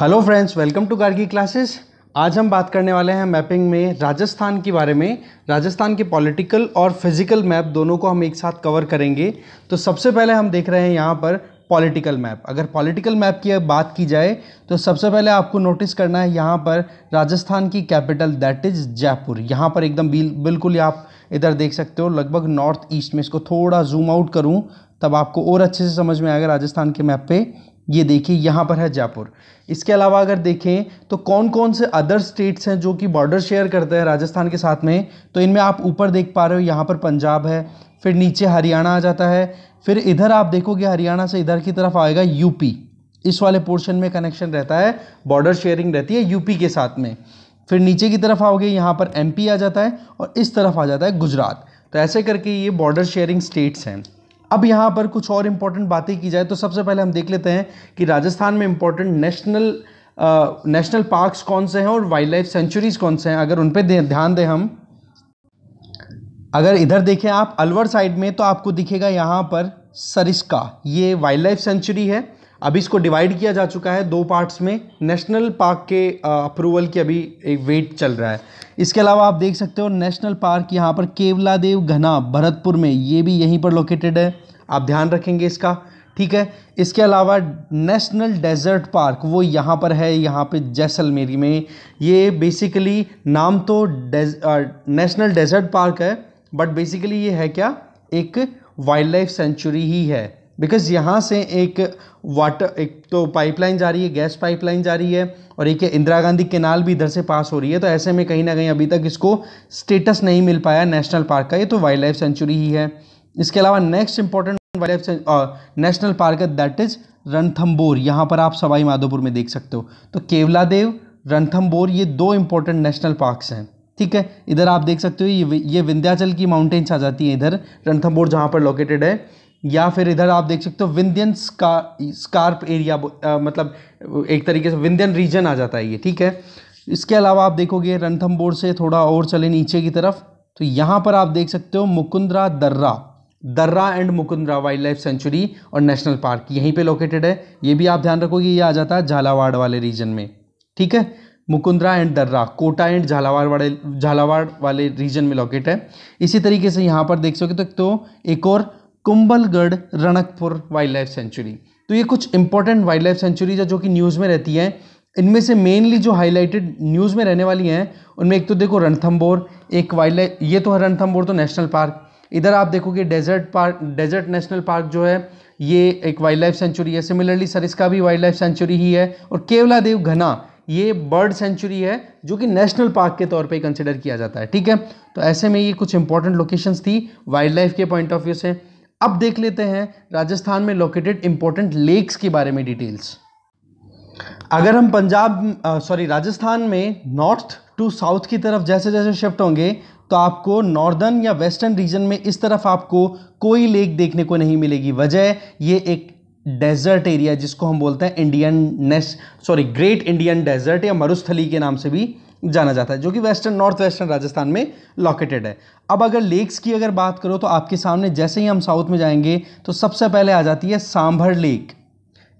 hello friends welcome to Gargi classes आज हम बात करने वाले हैं मैपिंग में राजस्थान के बारे में राजस्थान के पॉलिटिकल और फिजिकल मैप दोनों को हम एक साथ कवर करेंगे तो सबसे पहले हम देख रहे हैं यहाँ पर पॉलिटिकल मैप अगर पॉलिटिकल मैप की बात की जाए तो सबसे पहले आपको नोटिस करना है यहाँ पर राजस्थान की कैपिटल दैट इज़ जयपुर यहाँ पर एकदम बिल्कुल आप इधर देख सकते हो लगभग नॉर्थ ईस्ट में इसको थोड़ा जूम आउट करूँ तब आपको और अच्छे से समझ में आएगा राजस्थान के मैप पे ये देखिए यहाँ पर है जयपुर इसके अलावा अगर देखें तो कौन कौन से अदर स्टेट्स हैं जो कि बॉर्डर शेयर करते हैं राजस्थान के साथ में तो इनमें आप ऊपर देख पा रहे हो यहाँ पर पंजाब है फिर नीचे हरियाणा आ जाता है फिर इधर आप देखोगे हरियाणा से इधर की तरफ आएगा यूपी इस वाले पोर्शन में कनेक्शन रहता है बॉर्डर शेयरिंग रहती है यूपी के साथ में फिर नीचे की तरफ आओगे यहाँ पर एमपी आ जाता है और इस तरफ आ जाता है गुजरात तो ऐसे करके ये बॉर्डर शेयरिंग स्टेट्स हैं अब यहाँ पर कुछ और इम्पोर्टेंट बातें की जाए तो सबसे पहले हम देख लेते हैं कि राजस्थान में इम्पोर्टेंट नेशनल नेशनल पार्क्स कौन से हैं और वाइल्ड लाइफ सेंचुरीज कौन से हैं अगर उन पर ध्यान दें हम अगर इधर देखें आप अलवर साइड में तो आपको दिखेगा यहाँ पर सरिस्का ये वाइल्ड लाइफ सेंचुरी है अभी इसको डिवाइड किया जा चुका है दो पार्ट्स में नेशनल पार्क के अप्रूवल की अभी एक वेट चल रहा है इसके अलावा आप देख सकते हो नेशनल पार्क यहाँ पर केवलादेव घना भरतपुर में ये भी यहीं पर लोकेटेड है आप ध्यान रखेंगे इसका ठीक है इसके अलावा नेशनल डेजर्ट पार्क वो यहाँ पर है यहाँ पे जैसलमेरी में ये बेसिकली नाम तो डेज, नेशनल डेजर्ट पार्क है बट बेसिकली ये है क्या एक वाइल्ड लाइफ सेंचुरी ही है बिकॉज यहाँ से एक वाटर एक तो पाइपलाइन जा रही है गैस पाइपलाइन जा रही है और एक इंदिरा गांधी केनाल भी इधर से पास हो रही है तो ऐसे में कहीं ना कहीं अभी तक इसको स्टेटस नहीं मिल पाया नेशनल पार्क का ये तो वाइल्ड लाइफ सेंचुरी ही है इसके अलावा next important wild life national park है दैट इज़ रणथम्बोर यहाँ पर आप सवाई माधोपुर में देख सकते हो तो केवलादेव रणथम्बोर ये दो इंपॉर्टेंट नेशनल पार्क्स हैं ठीक है इधर आप देख सकते हो ये ये विंध्याचल की माउंटेन्स आ जाती हैं इधर रणथम्बोर जहाँ पर लोकेटेड है या फिर इधर आप देख सकते हो विंध्यन स्का स्कार्प एरिया आ, मतलब एक तरीके से विंध्यन रीजन आ जाता है ये ठीक है इसके अलावा आप देखोगे रंथम से थोड़ा और चले नीचे की तरफ तो यहाँ पर आप देख सकते हो मुकुंदरा दर्रा दर्रा and Mukundra wild life sanctuary और नेशनल पार्क यहीं पे लोकेटेड है ये भी आप ध्यान रखोगे ये आ जाता है झालावाड़ वाले रीजन में ठीक है मुकुंदरा एंड दर्रा कोटा एंड झालावाड़ वाले झालावाड़ वाले रीजन में लोकेट है इसी तरीके से यहाँ पर देख सकते तो, तो एक और Kumbhalgarh Ranakpur wild life sanctuary तो ये कुछ इंपॉर्टेंट वाइल्ड लाइफ सेंचुरीज है जो कि न्यूज़ में रहती हैं इनमें से मेनली जो हाईलाइटेड न्यूज़ में रहने वाली हैं उनमें एक तो देखो रणथम्बोर एक वाइल्ड लाइफ ये तो है रणथम्बोर तो नेशनल पार्क इधर आप देखोगे desert park desert national park जो है ये एक वाइल्ड लाइफ सेंचुरी है सिमिलरली सरिस्का भी वाइल्ड लाइफ सेंचुरी ही है और केवला देव घना ये बर्ड सेंचुरी है जो कि नेशनल पार्क के तौर पे कंसिडर किया जाता है ठीक है तो ऐसे में ये कुछ इंपॉर्टेंट लोकेशंस थी वाइल्ड लाइफ के पॉइंट ऑफ व्यू से अब देख लेते हैं राजस्थान में लोकेटेड इंपॉर्टेंट लेक्स के बारे में डिटेल्स अगर हम पंजाब सॉरी राजस्थान में नॉर्थ टू साउथ की तरफ जैसे जैसे शिफ्ट होंगे तो आपको नॉर्दर्न या वेस्टर्न रीजन में इस तरफ आपको कोई लेक देखने को नहीं मिलेगी वजह ये एक डेजर्ट एरिया जिसको हम बोलते हैं Indian ness sorry great Indian desert या मरुस्थली के नाम से भी जाना जाता है जो कि वेस्टर्न नॉर्थ वेस्टर्न राजस्थान में लोकेटेड है अब अगर लेक्स की अगर बात करो तो आपके सामने जैसे ही हम साउथ में जाएंगे तो सबसे पहले आ जाती है सांभर लेक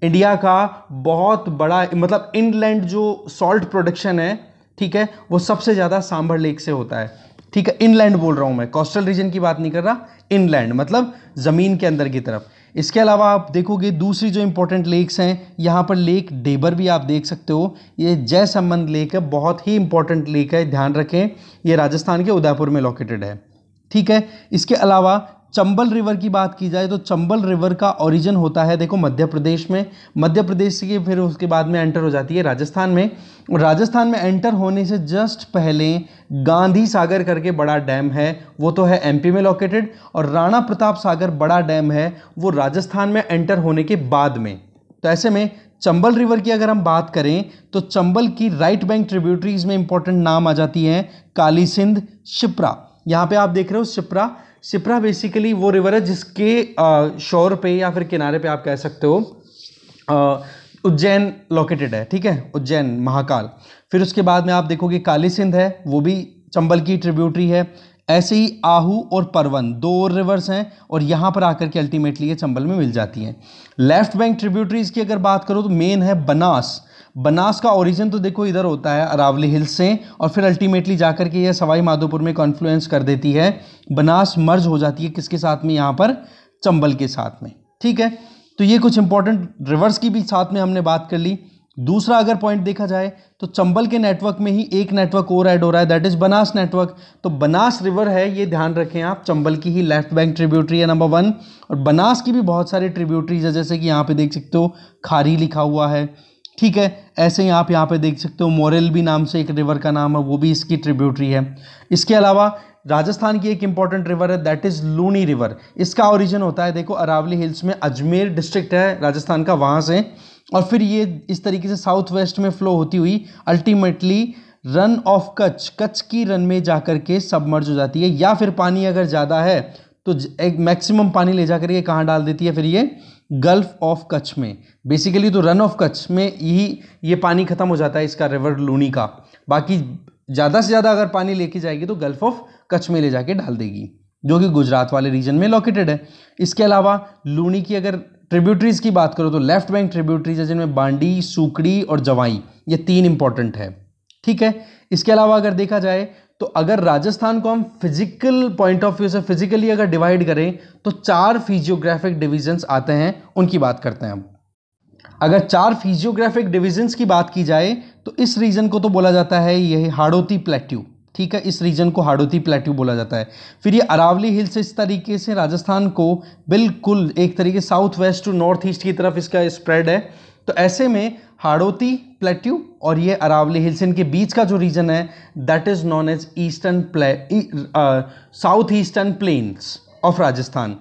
इंडिया का बहुत बड़ा मतलब इनलैंड जो सॉल्ट प्रोडक्शन है ठीक है वो सबसे ज़्यादा सांभर लेक से होता है ठीक है इनलैंड बोल रहा हूँ मैं कोस्टल रीजन की बात नहीं कर रहा इनलैंड मतलब ज़मीन के अंदर की तरफ इसके अलावा आप देखोगे दूसरी जो इम्पोर्टेंट लेक्स हैं यहाँ पर लेक डेबर भी आप देख सकते हो ये जय संबंध लेक है बहुत ही इंपॉर्टेंट लेक है ध्यान रखें ये राजस्थान के उदयपुर में लोकेटेड है ठीक है इसके अलावा चंबल रिवर की बात की जाए तो चंबल रिवर का ओरिजिन होता है देखो मध्य प्रदेश में मध्य प्रदेश से फिर उसके बाद में एंटर हो जाती है राजस्थान में राजस्थान में एंटर होने से जस्ट पहले गांधी सागर करके बड़ा डैम है वो तो है एमपी में लोकेटेड और राणा प्रताप सागर बड़ा डैम है वो राजस्थान में एंटर होने के बाद में तो ऐसे में चंबल रिवर की अगर हम बात करें तो चंबल की राइट बैंक ट्रिब्यूटरीज में इंपॉर्टेंट नाम आ जाती हैं काली सिंध शिप्रा यहाँ पे आप देख रहे हो शिप्रा सिप्रा बेसिकली वो रिवर है जिसके शोर पे या फिर किनारे पे आप कह सकते हो उज्जैन लोकेटेड है ठीक है उज्जैन महाकाल फिर उसके बाद में आप देखोगे काली सिंध है वो भी चंबल की ट्रिब्यूटरी है ऐसे ही आहू और परवन दो और रिवर्स हैं और यहाँ पर आकर के अल्टीमेटली ये चंबल में मिल जाती हैं लेफ्ट बैंक ट्रिब्यूटरीज की अगर बात करो तो मेन है बनास बनास का ओरिजिन तो देखो इधर होता है अरावली हिल्स से और फिर अल्टीमेटली जाकर के यह सवाई माधोपुर में कॉन्फ्लुएंस कर देती है बनास मर्ज हो जाती है किसके साथ में यहाँ पर चंबल के साथ में ठीक है तो ये कुछ इंपॉर्टेंट रिवर्स की भी साथ में हमने बात कर ली दूसरा अगर पॉइंट देखा जाए तो चंबल के नेटवर्क में ही एक नेटवर्क और ऐड हो रहा है दैट इज बनास नेटवर्क तो बनास रिवर है ये ध्यान रखें आप चंबल की ही लेफ्ट बैंक ट्रिब्यूटरी है नंबर वन और बनास की भी बहुत सारी ट्रिब्यूटरीज है जैसे कि यहाँ पे देख सकते हो खारी लिखा हुआ है ठीक है ऐसे ही आप यहाँ पे देख सकते हो मोरेल भी नाम से एक रिवर का नाम है वो भी इसकी ट्रिब्यूटरी है इसके अलावा राजस्थान की एक इंपॉर्टेंट रिवर है दैट इज़ लूनी रिवर इसका ओरिजिन होता है देखो अरावली हिल्स में अजमेर डिस्ट्रिक्ट है राजस्थान का वहाँ से और फिर ये इस तरीके से साउथ वेस्ट में फ्लो होती हुई ultimately run of Kutch Kutch की रन में जाकर के सबमर्ज हो जाती है या फिर पानी अगर ज़्यादा है तो एक मैक्सिमम पानी ले जाकर ये कहाँ डाल देती है फिर ये गल्फ ऑफ कच्छ में बेसिकली तो रन ऑफ कच्छ में ही ये पानी ख़त्म हो जाता है इसका रिवर लूनी का बाकी ज़्यादा से ज़्यादा अगर पानी लेके जाएगी तो गल्फ ऑफ कच्छ में ले जाके डाल देगी जो कि गुजरात वाले रीजन में लोकेटेड है इसके अलावा लूनी की अगर ट्रिब्यूटरीज की बात करो तो लेफ्ट बैंक ट्रिब्यूटरीज है जिनमें बांडी सूकड़ी और जवाई ये तीन इंपॉर्टेंट है ठीक है इसके अलावा अगर देखा जाए तो अगर राजस्थान को हम फिजिकल पॉइंट ऑफ व्यू से फिजिकली अगर डिवाइड करें तो चार फिजियोग्राफिक डिविजन्स आते हैं उनकी बात करते हैं हम अगर चार फिजियोग्राफिक डिविजन्स की बात की जाए तो इस रीजन को तो बोला जाता है यही हाड़ोती प्लेट्यू ठीक है इस रीजन को हाड़ोती प्लेट्यू बोला जाता है फिर ये अरावली हिल्स इस तरीके से राजस्थान को बिल्कुल एक तरीके south west to north east की तरफ इसका स्प्रेड है तो ऐसे में हाड़ोती प्लेट्यू और ये अरावली हिल्स इनके बीच का जो रीजन है that is known as eastern play south eastern plains of Rajasthan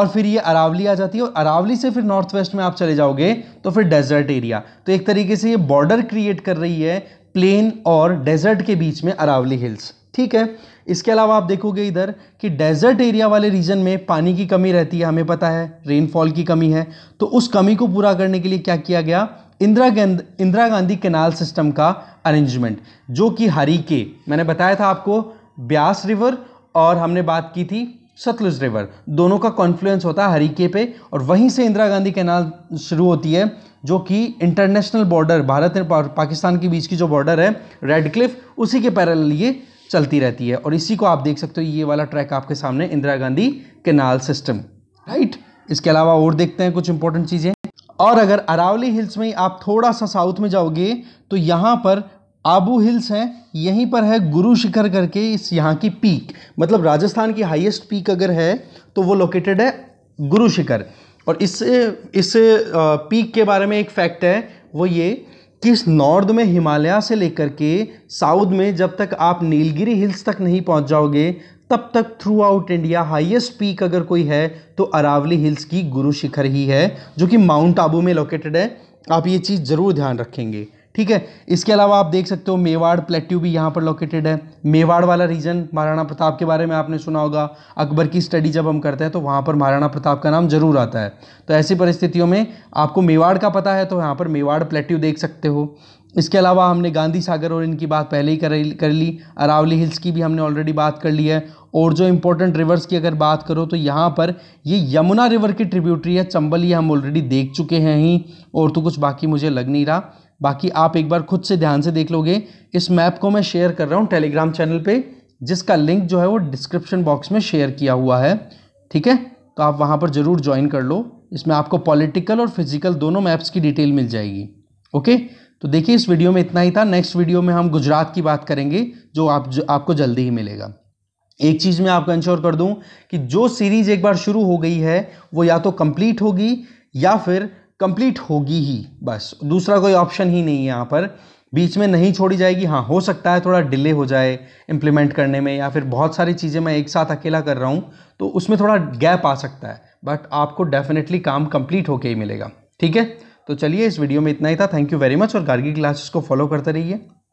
और फिर ये अरावली आ जाती है और अरावली से फिर नॉर्थ वेस्ट में आप चले जाओगे तो फिर डेजर्ट एरिया तो एक तरीके से ये बॉर्डर क्रिएट कर रही है प्लेन और डेजर्ट के बीच में अरावली हिल्स ठीक है इसके अलावा आप देखोगे इधर कि डेजर्ट एरिया वाले रीजन में पानी की कमी रहती है हमें पता है रेनफॉल की कमी है तो उस कमी को पूरा करने के लिए क्या किया गया इंदिरा इंदिरा गांधी कैनाल सिस्टम का अरेंजमेंट जो कि के मैंने बताया था आपको ब्यास रिवर और हमने बात की थी सतलुज रिवर दोनों का कॉन्फ्लुएंस होता है हरीके पे और वहीं से इंदिरा गांधी कैनाल शुरू होती है जो कि इंटरनेशनल बॉर्डर भारत और पाकिस्तान के बीच की जो बॉर्डर है रेड क्लिफ उसी के पैरल ये चलती रहती है और इसी को आप देख सकते हो ये वाला ट्रैक आपके सामने Indira Gandhi canal system right इसके अलावा और देखते हैं कुछ इंपॉर्टेंट चीज़ें और अगर अरावली हिल्स में आप थोड़ा सा साउथ में जाओगे तो यहाँ पर आबू हिल्स है यहीं पर है गुरु शिखर करके इस यहाँ की पीक मतलब राजस्थान की हाईएस्ट पीक अगर है तो वो लोकेटेड है गुरु शिखर और इस इस पीक के बारे में एक फैक्ट है वो ये किस नॉर्थ में हिमालय से लेकर के साउथ में जब तक आप नीलगिरी हिल्स तक नहीं पहुंच जाओगे तब तक throughout India highest peak अगर कोई है तो अरावली हिल्स की गुरु शिखर ही है जो कि माउंट आबू में लोकेटेड है आप ये चीज़ ज़रूर ध्यान रखेंगे ठीक है इसके अलावा आप देख सकते हो मेवाड़ प्लेट्यू भी यहाँ पर लोकेटेड है मेवाड़ वाला रीजन महाराणा प्रताप के बारे में आपने सुना होगा अकबर की स्टडी जब हम करते हैं तो वहाँ पर महाराणा प्रताप का नाम जरूर आता है तो ऐसी परिस्थितियों में आपको मेवाड़ का पता है तो यहाँ पर मेवाड़ प्लेट्यू देख सकते हो इसके अलावा हमने गांधी सागर और इनकी बात पहले ही कर ली अरावली हिल्स की भी हमने ऑलरेडी बात कर ली है और जो इम्पोर्टेंट रिवर्स की अगर बात करो तो यहाँ पर ये यमुना रिवर की ट्रिब्यूटरी है चंबल ये हम ऑलरेडी देख चुके हैं ही और तो कुछ बाकी मुझे लग नहीं रहा बाकी आप एक बार खुद से ध्यान से देख लोगे इस मैप को मैं शेयर कर रहा हूँ टेलीग्राम चैनल पे जिसका लिंक जो है वो डिस्क्रिप्शन बॉक्स में शेयर किया हुआ है ठीक है तो आप वहाँ पर ज़रूर ज्वाइन कर लो इसमें आपको पॉलिटिकल और फिजिकल दोनों मैप्स की डिटेल मिल जाएगी ओके तो देखिए इस वीडियो में इतना ही था नेक्स्ट वीडियो में हम गुजरात की बात करेंगे जो आप जो आपको जल्दी ही मिलेगा एक चीज़ मैं आपको इंश्योर कर दूं कि जो सीरीज़ एक बार शुरू हो गई है वो या तो कंप्लीट होगी या फिर कंप्लीट होगी ही बस दूसरा कोई ऑप्शन ही नहीं है यहाँ पर बीच में नहीं छोड़ी जाएगी हाँ हो सकता है थोड़ा डिले हो जाए इम्प्लीमेंट करने में या फिर बहुत सारी चीज़ें मैं एक साथ अकेला कर रहा हूँ तो उसमें थोड़ा गैप आ सकता है बट आपको डेफिनेटली काम कंप्लीट होके ही मिलेगा ठीक है तो चलिए इस वीडियो में इतना ही था थैंक यू वेरी मच और गार्गी क्लासेस को फॉलो करते रहिए